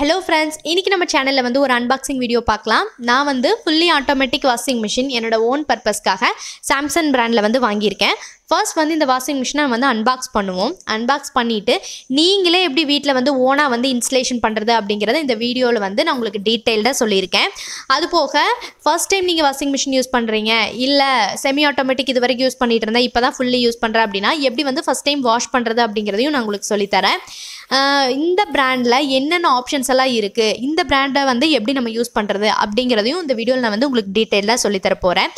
hello friends இன்றைக்கி நம்ம சேனலில் வந்து ஒரு அன்பாக்சிங் வீடியோ பார்க்கலாம் நான் வந்து ஃபுல்லி ஆட்டோமேட்டிக் வாஷிங் மிஷின் என்னோடய ஓன் பர்பஸ்க்காக சாம்சங் பிராண்டில் வந்து வாங்கியிருக்கேன் ஃபர்ஸ்ட் வந்து இந்த வாஷிங் மிஷினை வந்து அன்பாக்ஸ் பண்ணுவோம் அன்பாக்ஸ் பண்ணிவிட்டு நீங்களே எப்படி வீட்டில் வந்து ஓனாக வந்து இன்ஸ்டலேஷன் பண்ணுறது அப்படிங்கிறத இந்த வீடியோவில் வந்து நான் உங்களுக்கு டீட்டெயில்டாக சொல்லியிருக்கேன் அது போக ஃபர்ஸ்ட் டைம் நீங்கள் வாஷிங் மிஷின் யூஸ் பண்ணுறீங்க இல்லை செமி ஆட்டோமேட்டிக் இது வரைக்கும் யூஸ் பண்ணிகிட்டு இருந்தேன் இப்போ தான் ஃபுல்லி யூஸ் பண்ணுறேன் அப்படின்னா எப்படி வந்து ஃபஸ்ட் டைம் வாஷ் பண்ணுறது அப்படிங்கிறதையும் நான் உங்களுக்கு சொல்லித்தரேன் இந்த பிராண்டில் என்னென்ன ஆப்ஷன்ஸ் எல்லாம் இருக்குது இந்த பிராண்டை வந்து எப்படி நம்ம யூஸ் பண்ணுறது அப்படிங்கிறதையும் இந்த வீடியோவில் நான் வந்து உங்களுக்கு டீட்டெயிலாக சொல்லித்தர போகிறேன்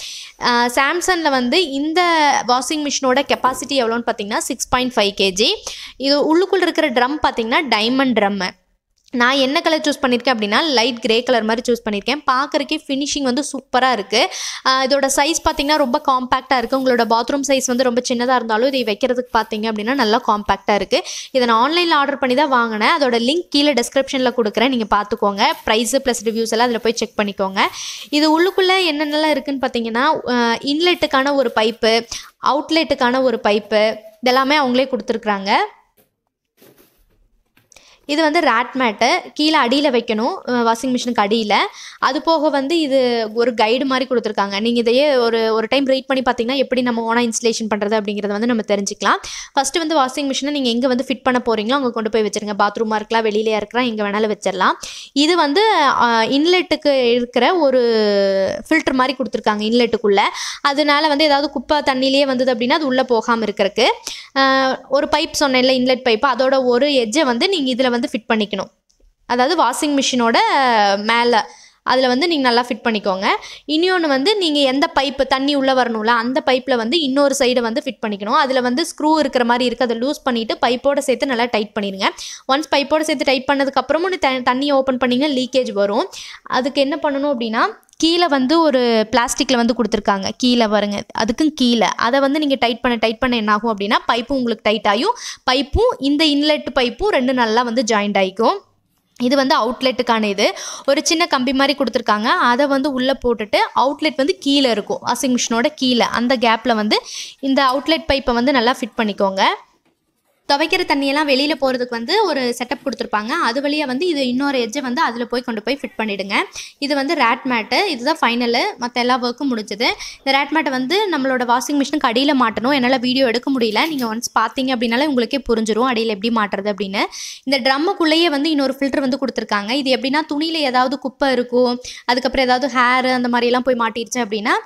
சாம்சங்கில் வந்து இந்த வாஷிங் மிஷின் மிஷினோட கெப்பாசிட்டி எவ்வளோன்னு பார்த்தீங்கன்னா சிக்ஸ் பாயிண்ட் ஃபைவ் கேஜி இது உள்ளுக்குள்ளே இருக்கிற ட்ரம் பார்த்தீங்கன்னா டைமண்ட் ட்ரம்மு நான் என்ன கலர் சூஸ் பண்ணியிருக்கேன் அப்படின்னா லைட் கிரே கலர் மாதிரி சூஸ் பண்ணியிருக்கேன் பார்க்குறக்கே ஃபினிஷிங் வந்து சூப்பராக இருக்குது இதோட சைஸ் பார்த்திங்கன்னா ரொம்ப காம்பேக்டாக இருக்குது உங்களோட பாத்ரூம் சைஸ் வந்து ரொம்ப சின்னதாக இருந்தாலும் இதை வைக்கிறதுக்கு பார்த்தீங்க அப்படின்னா நல்லா காம்பேக்டாக இருக்குது இதை நான் ஆன்லைனில் ஆர்டர் பண்ணி தான் வாங்கினேன் அதோட லிங்க் கீழே டிஸ்கிரிப்ஷனில் கொடுக்குறேன் நீங்கள் பார்த்துக்கோங்க ப்ரைஸு ப்ளஸ் ரிவ்யூஸ் எல்லாம் அதில் போய் செக் பண்ணிக்கோங்க இது உள்ளுக்குள்ளே என்னென்னலாம் இருக்குதுன்னு பார்த்தீங்கன்னா இன்லெட்டுக்கான ஒரு பைப்பு அவுட்லெட்டுக்கான ஒரு பைப்பு இதெல்லாமே அவங்களே கொடுத்துருக்குறாங்க இது வந்து ரேட் மேட்டு கீழே அடியில் வைக்கணும் வாஷிங் மிஷினுக்கு அடியில் அது போக வந்து இது ஒரு கைடு மாதிரி கொடுத்துருக்காங்க நீங்கள் இதையே ஒரு ஒரு டைம் ரீட் பண்ணி பார்த்தீங்கன்னா எப்படி நம்ம ஓனாக இன்ஸ்டலேஷன் பண்ணுறது அப்படிங்கிறத வந்து நம்ம தெரிஞ்சுக்கலாம் ஃபஸ்ட்டு வந்து வாஷிங் மிஷினை நீங்கள் எங்கே வந்து ஃபிட் பண்ண போகிறீங்களோ அங்கே கொண்டு போய் வச்சுருங்க பாத்ரூமாக இருக்கலாம் வெளியிலேயே இருக்கலாம் எங்கே வேணாலும் வச்சிடலாம் இது வந்து இன்லெட்டுக்கு இருக்கிற ஒரு ஃபில்டர் மாதிரி கொடுத்துருக்காங்க இன்லெட்டுக்குள்ளே அதனால வந்து ஏதாவது குப்பை தண்ணியிலே வந்தது அப்படின்னா அது உள்ளே போகாமல் இருக்கிறதுக்கு ஒரு பைப் சொன்னேன்ல இன்லெட் பைப் அதோட ஒரு எஜ்ஜை வந்து நீங்கள் இதில் வந்து வந்து ஃபிட் பண்ணிக்கணும் அதாவது வாஷிங் மிஷினோட மேலே அதில் வந்து நீங்கள் நல்லா ஃபிட் பண்ணிக்கோங்க இன்னொன்று வந்து நீங்கள் எந்த பைப்பு தண்ணி உள்ளே வரணும்ல அந்த பைப்பில் வந்து இன்னொரு சைடை வந்து ஃபிட் பண்ணிக்கணும் அதில் வந்து ஸ்க்ரூ இருக்கிற மாதிரி இருக்குது அதை லூஸ் பண்ணிவிட்டு பைப்போடு சேர்த்து நல்லா டைட் பண்ணிடுங்க ஒன்ஸ் பைப்போடு சேர்த்து டைட் பண்ணதுக்கப்புறமும் த தண்ணி ஓப்பன் பண்ணிங்கன்னா லீக்கேஜ் வரும் அதுக்கு என்ன பண்ணணும் அப்படின்னா கீழே வந்து ஒரு பிளாஸ்டிக்கில் வந்து கொடுத்துருக்காங்க கீழே வருங்க அதுக்கும் கீழே அதை வந்து நீங்கள் டைட் பண்ண டைட் பண்ண என்ன ஆகும் அப்படின்னா பைப்பும் உங்களுக்கு டைட் ஆகும் பைப்பும் இந்த இன்லெட் பைப்பும் ரெண்டு நல்லா வந்து ஜாயிண்ட் ஆகிக்கும் இது வந்து அவுட்லெட்டுக்கான இது ஒரு சின்ன கம்பி மாதிரி கொடுத்துருக்காங்க அதை வந்து உள்ளே போட்டுட்டு அவுட்லெட் வந்து கீழே இருக்கும் வாஷிங் மிஷினோட கீழே அந்த கேப்பில் வந்து இந்த அவுட்லெட் பைப்பை வந்து நல்லா ஃபிட் பண்ணிக்கோங்க துவைக்கிற தண்ணியெல்லாம் வெளியில் போகிறதுக்கு வந்து ஒரு செட்டப் கொடுத்துருப்பாங்க அது வழியாக வந்து இது இன்னொரு எஜ்ஜை வந்து அதில் போய் கொண்டு போய் ஃபிட் பண்ணிவிடுங்க இது வந்து ரேட் மேட்டு இதுதான் ஃபைனலு மற்ற எல்லா ஒர்க்கும் முடிஞ்சது இந்த ரேட் மேட்டை வந்து நம்மளோட வாஷிங் மிஷினுக்கு அடியில் மாட்டணும் என்னால் வீடியோ எடுக்க முடியல நீங்கள் ஒன்ஸ் பார்த்தீங்க அப்படின்னாலே உங்களுக்கே புரிஞ்சிடும் அடியில் எப்படி மாட்டுறது அப்படின்னு இந்த ட்ரம்முக்குள்ளேயே வந்து இன்னொரு ஃபில்டர் வந்து கொடுத்துருக்காங்க இது எப்படின்னா துணியில் ஏதாவது குப்பை இருக்கும் அதுக்கப்புறம் ஏதாவது ஹேர் அந்த மாதிரிலாம் போய் மாட்டிருச்சு அப்படின்னா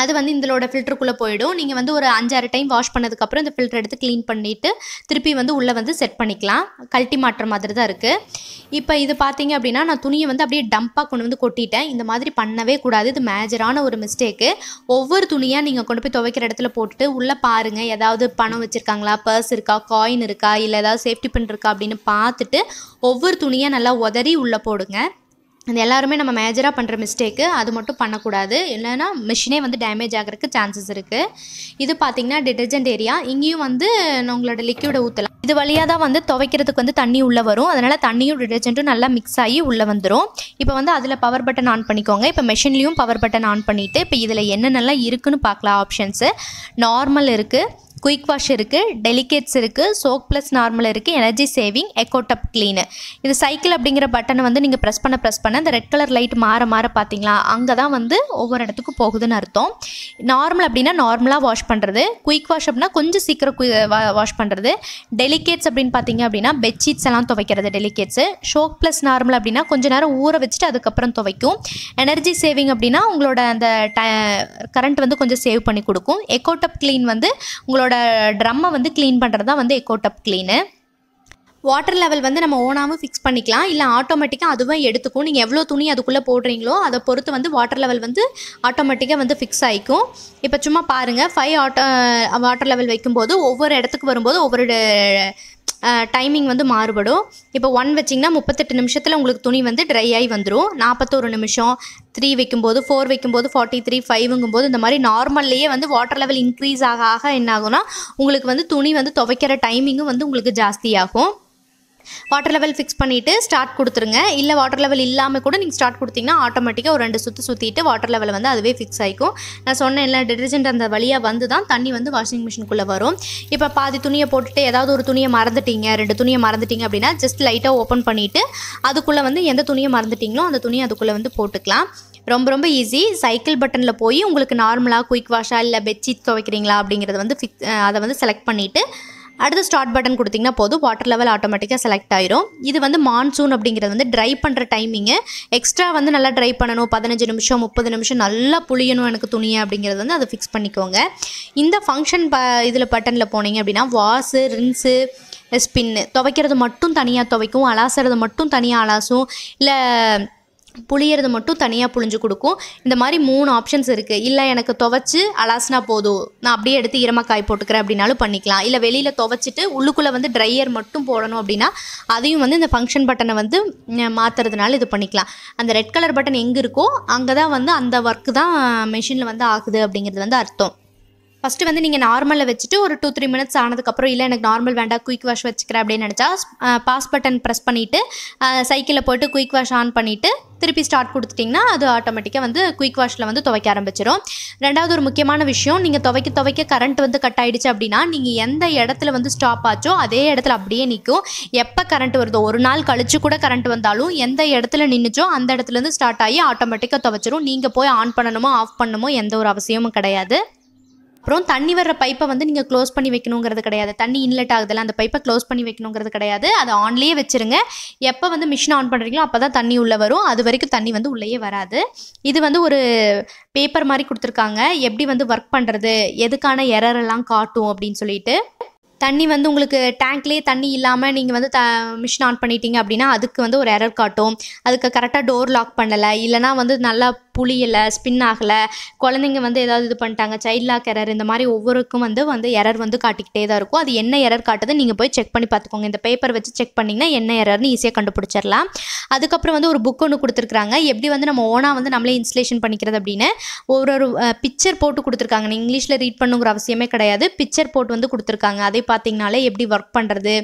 அது வந்து இதோட ஃபில்டருக்குள்ளே போயிடும் நீங்கள் வந்து ஒரு அஞ்சாறு டைம் வாஷ் பண்ணதுக்கப்புறம் இந்த ஃபில்டர் எடுத்து க்ளீன் பண்ணிவிட்டு திருப்பி வந்து உள்ளே வந்து செட் பண்ணிக்கலாம் கழட்டி மாற்ற மாதிரி தான் இருக்குது இப்போ இது பார்த்தீங்க அப்படின்னா நான் துணியை வந்து அப்படியே டம்ப்பாக கொண்டு வந்து கொட்டிட்டேன் இந்த மாதிரி பண்ணவே கூடாது இது மேஜரான ஒரு மிஸ்டேக்கு ஒவ்வொரு துணியாக நீங்கள் கொண்டு போய் துவைக்கிற இடத்துல போட்டுட்டு உள்ளே பாருங்கள் ஏதாவது பணம் வச்சுருக்காங்களா பர்ஸ் இருக்கா காயின் இருக்கா இல்லை ஏதாவது சேஃப்டி பின் இருக்கா அப்படின்னு பார்த்துட்டு ஒவ்வொரு துணியாக நல்லா உதறி உள்ளே போடுங்க அது எல்லாருமே நம்ம மேஜராக பண்ணுற மிஸ்டேக்கு அது மட்டும் பண்ணக்கூடாது இல்லைன்னா மிஷினே வந்து டேமேஜ் ஆகிறதுக்கு சான்சஸ் இருக்குது இது பார்த்திங்கன்னா டிடர்ஜென்ட் ஏரியா இங்கேயும் வந்து உங்களோட லிக்யூடை ஊற்றலாம் இது வழியாக தான் வந்து துவைக்கிறதுக்கு வந்து தண்ணி உள்ளே வரும் அதனால் தண்ணியும் டிடர்ஜென்ட்டும் நல்லா மிக்ஸ் ஆகி உள்ளே வந்துடும் இப்போ வந்து அதில் பவர் பட்டன் ஆன் பண்ணிக்கோங்க இப்போ மிஷின்லேயும் பவர் பட்டன் ஆன் பண்ணிவிட்டு இப்போ இதில் என்னென்னலாம் இருக்குதுன்னு பார்க்கலாம் ஆப்ஷன்ஸு நார்மல் இருக்குது குயிக் வாஷ் இருக்குது டெலிகேட்ஸ் இருக்குது சோக் ப்ளஸ் நார்மல் இருக்குது எனர்ஜி சேவிங் எக்கோடப் க்ளீனு இது சைக்கிள் அப்படிங்கிற பட்டனை வந்து நீங்கள் ப்ரெஸ் பண்ண ப்ரெஸ் பண்ண இந்த ரெட் கலர் லைட் மாற மாற பார்த்தீங்களா அங்கே தான் வந்து ஒவ்வொரு இடத்துக்கும் போகுதுன்னு அர்த்தம் நார்மல் அப்படின்னா நார்மலாக வாஷ் பண்ணுறது குயிக் வாஷ் அப்படின்னா கொஞ்சம் சீக்கிரம் வாஷ் பண்ணுறது டெலிகேட்ஸ் அப்படின்னு பார்த்தீங்க அப்படின்னா பெட்ஷீட்ஸ் எல்லாம் துவைக்கிறது டெலிகேட்ஸு ஷோக் ப்ளஸ் நார்மல் அப்படின்னா கொஞ்சம் நேரம் ஊற வச்சுட்டு அதுக்கப்புறம் துவைக்கும் எனர்ஜி சேவிங் அப்படின்னா உங்களோட அந்த ட கரண்ட் வந்து கொஞ்சம் சேவ் பண்ணி கொடுக்கும் எக்கோடப் க்ளீன் வந்து உங்களோட நம்மளோட ட்ரம்மை வந்து க்ளீன் பண்ணுறது தான் வந்து eco tub clean water level வந்து நம்ம ஓனாகவும் ஃபிக்ஸ் பண்ணிக்கலாம் இல்லை ஆட்டோமேட்டிக்காக அதுவும் எடுத்துக்கும் நீங்கள் எவ்வளோ துணி அதுக்குள்ளே போடுறீங்களோ அதை பொறுத்து வந்து வாட்டர் லெவல் வந்து ஆட்டோமேட்டிக்காக வந்து ஃபிக்ஸ் ஆகிக்கும் இப்போ சும்மா பாருங்கள் ஃபைவ் ஆட்டோ வாட்டர் லெவல் வைக்கும்போது ஒவ்வொரு இடத்துக்கு வரும்போது ஒவ்வொரு டைமிங் வந்து மாறுபடும் இப்போ ஒன் வச்சிங்கன்னா முப்பத்தெட்டு நிமிஷத்தில் உங்களுக்கு துணி வந்து ட்ரை ஆகி வந்துடும் நாற்பத்தோரு நிமிஷம் த்ரீ வைக்கும்போது ஃபோர் வைக்கும்போது ஃபார்ட்டி த்ரீ ஃபைவ்ங்கும்போது இந்த மாதிரி நார்மல்லையே வந்து வாட்டர் லெவல் இன்க்ரீஸ் ஆக ஆக என்ன ஆகும்னா உங்களுக்கு வந்து துணி வந்து துவைக்கிற டைமிங்கும் வந்து உங்களுக்கு ஜாஸ்தியாகும் வாட்டர் லெவல் ஃபிக்ஸ் பண்ணிவிட்டு ஸ்டார்ட் கொடுத்துருங்க இல்லை வாட்டர் லெவல் இல்லாமல் கூட நீங்கள் ஸ்டார்ட் கொடுத்தீங்கன்னா ஆட்டோமேட்டிக்காக ஒரு ரெண்டு சுற்று சுற்றிட்டு வாட்டர் லெவல் வந்து அதுவே ஃபிக்ஸ் ஆகிக்கும் நான் சொன்னேன் எல்லா டிடர்ஜென்ட் அந்த வழியாக வந்து தான் தண்ணி வந்து வாஷிங் மிஷினுக்குள்ளே வரும் இப்போ பாதி துணியை போட்டுட்டு ஏதாவது ஒரு துணியை மறந்துட்டீங்க ரெண்டு துணியை மறந்துட்டீங்க அப்படின்னா ஜஸ்ட் லைட்டாக ஓப்பன் பண்ணிவிட்டு அதுக்குள்ளே வந்து எந்த துணியை மறந்துட்டிங்களோ அந்த துணியை அதுக்குள்ளே வந்து போட்டுக்கலாம் ரொம்ப ரொம்ப ஈஸி சைக்கிள் பட்டனில் போய் உங்களுக்கு நார்மலாக குயிக் வாஷாக இல்லை பெட்ஷீட் துவைக்கிறீங்களா அப்படிங்கிறத வந்து ஃபிக்ஸ் அதை வந்து செலக்ட் பண்ணிவிட்டு அடுத்து ஸ்டார்ட் பட்டன் கொடுத்திங்கன்னா போதும் வாட்டர் லெவல் ஆட்டோமேட்டிக்காக செலக்ட் ஆயிரும் இது வந்து மான்சூன் அப்படிங்கிறது வந்து ட்ரை பண்ணுற டைமிங்கு எக்ஸ்ட்ரா வந்து நல்லா ட்ரை பண்ணணும் பதினஞ்சு நிமிஷம் முப்பது நிமிஷம் நல்லா புளியணும் எனக்கு துணியை அப்படிங்கிறது வந்து அதை ஃபிக்ஸ் பண்ணிக்கோங்க இந்த ஃபங்க்ஷன் ப இதில் பட்டனில் போனீங்க அப்படின்னா வாஸு ரின்ஸு ஸ்பின்னு துவைக்கிறது மட்டும் தனியாக துவைக்கும் அலாசுறது மட்டும் தனியாக அலாசும் இல்லை புளியறது மட்டும் தனியாக புளிஞ்சு கொடுக்கும் இந்த மாதிரி மூணு ஆப்ஷன்ஸ் இருக்குது இல்லை எனக்கு துவச்சி அலாசினா போதும் நான் அப்படியே எடுத்து ஈரமாக காய் போட்டுக்கிறேன் அப்படின்னாலும் பண்ணிக்கலாம் இல்லை வெளியில் துவச்சிட்டு உள்ளுக்குள்ளே வந்து ட்ரையர் மட்டும் போடணும் அப்படின்னா அதையும் வந்து இந்த ஃபங்க்ஷன் பட்டனை வந்து மாற்றுறதுனால இது பண்ணிக்கலாம் அந்த ரெட் கலர் பட்டன் எங்கே இருக்கோ அங்கே தான் வந்து அந்த ஒர்க்கு தான் மிஷினில் வந்து ஆகுது அப்படிங்கிறது வந்து அர்த்தம் ஃபஸ்ட்டு வந்து நீங்கள் நார்மலில் வச்சுட்டு ஒரு டூ த்ரீ மினிட்ஸ் ஆனதுக்கப்புறம் இல்லை எனக்கு நார்மல் வேண்டாம் குயிக் வாஷ் வச்சுக்கிறேன் அப்படின்னு நினச்சா பாஸ் பட்டன் ப்ரெஸ் பண்ணிவிட்டு சைக்கிளில் போய்ட்டு குயிக் வாஷ் ஆன் பண்ணிவிட்டு திருப்பி ஸ்டார்ட் கொடுத்துட்டிங்கன்னா அது ஆட்டோமேட்டிக்காக வந்து குயிக் வாஷில் வந்து துவைக்க ஆரம்பிச்சிடும் ரெண்டாவது ஒரு முக்கியமான விஷயம் நீங்கள் துவைக்க துவைக்க கரண்ட் வந்து கட் ஆகிடுச்சு அப்படின்னா நீங்கள் எந்த இடத்துல வந்து ஸ்டாப் ஆச்சோ அதே இடத்துல அப்படியே நிற்கும் எப்போ கரண்ட் வருதோ ஒரு நாள் கழிச்சு கூட கரண்ட் வந்தாலும் எந்த இடத்துல நின்றுச்சோ அந்த இடத்துலேருந்து ஸ்டார்ட் ஆகி ஆட்டோமேட்டிக்காக துவைச்சிரும் நீங்கள் போய் ஆன் பண்ணணுமோ ஆஃப் பண்ணணுமோ எந்த ஒரு அவசியமும் கிடையாது அப்புறம் தண்ணி வர்ற பைப்பை வந்து நீங்கள் க்ளோஸ் பண்ணி வைக்கணுங்கிறது கிடையாது தண்ணி இன்லெட் ஆகுதுல அந்த பைப்பை க்ளோஸ் பண்ணி வைக்கணுங்கிறது கிடையாது அதை ஆன்லேயே வச்சுருங்க எப்போ வந்து மிஷின் ஆன் பண்ணுறீங்களோ அப்போ தான் தண்ணி உள்ளே வரும் அது வரைக்கும் தண்ணி வந்து உள்ளேயே வராது இது வந்து ஒரு பேப்பர் மாதிரி கொடுத்துருக்காங்க எப்படி வந்து ஒர்க் பண்ணுறது எதுக்கான எல்லாம் காட்டும் அப்படின்னு சொல்லிட்டு தண்ணி வந்து உங்களுக்கு டேங்க்லேயே தண்ணி இல்லாமல் நீங்கள் வந்து த மிஷின் ஆன் பண்ணிட்டீங்க அப்படின்னா அதுக்கு வந்து ஒரு எரர் காட்டும் அதுக்கு கரெக்டாக டோர் லாக் பண்ணலை இல்லைனா வந்து நல்லா புளியலை ஸ்பின் ஆகலை குழந்தைங்க வந்து ஏதாவது இது பண்ணிட்டாங்க சைல்ட் லாக் எரர் இந்த மாதிரி ஒவ்வொருக்கும் வந்து வந்து எரர் வந்து காட்டிக்கிட்டே தான் இருக்கும் அது என்ன எரர் காட்டுது நீங்கள் போய் செக் பண்ணி பார்த்துக்கோங்க இந்த பேப்பர் வச்சு செக் பண்ணிங்கன்னா என்ன எரர்னு ஈஸியாக கண்டுபிடிச்சிடலாம் அதுக்கப்புறம் வந்து ஒரு புக் ஒன்று கொடுத்துருக்குறாங்க எப்படி வந்து நம்ம ஓனாக வந்து நம்மளே இன்ஸ்டலேஷன் பண்ணிக்கிறது அப்படின்னு ஒரு ஒரு பிக்சர் போட்டு கொடுத்துருக்காங்க இங்கிலீஷில் ரீட் பண்ணுங்கிற அவசியமே கிடையாது பிக்சர் போட்டு வந்து கொடுத்துருக்காங்க அதே பார்த்தீங்கனாலே எப்படி ஒர்க் பண்ணுறது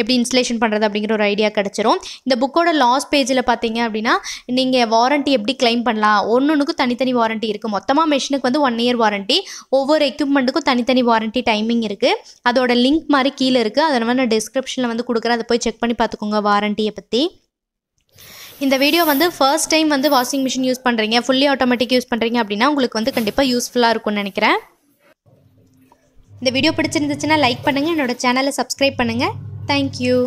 எப்படி இன்ஸ்டலேஷன் பண்ணுறது அப்படிங்கிற ஒரு ஐடியா கிடச்சிரும் இந்த புக்கோட லாஸ்ட் பேஜில் பார்த்தீங்க அப்படின்னா நீங்கள் வாரண்ட்டி எப்படி கிளைம் பண்ணலாம் ஒன்று ஒன்றுக்கும் தனித்தனி வாரண்ட்டி இருக்குது மொத்தமாக மிஷினுக்கு வந்து ஒன் இயர் வாரண்ட்டி ஒவ்வொரு எக்யூப்மெண்ட்டுக்கும் தனித்தனி வாரண்ட்டி டைமிங் இருக்குது அதோட லிங்க் மாதிரி கீழே இருக்குது அதை நம்ம நான் டிஸ்கிரிப்ஷனில் வந்து கொடுக்குறேன் அதை போய் செக் பண்ணி பார்த்துக்கோங்க வாரண்ட்டியை பற்றி இந்த வீடியோ வந்து ஃபர்ஸ்ட் டைம் வந்து வாஷிங் மிஷின் யூஸ் பண்ணுறீங்க ஃபுல்லி ஆட்டோமேட்டிக் யூஸ் பண்ணுறீங்க அப்படின்னா உங்களுக்கு வந்து கண்டிப்பாக யூஸ்ஃபுல்லாக இருக்கும்னு நினைக்கிறேன் இந்த வீடியோ பிடிச்சிருந்துச்சுன்னா லைக் பண்ணுங்கள் என்னோடய சேனலை சப்ஸ்கிரைப் பண்ணுங்கள் தேங்க்யூ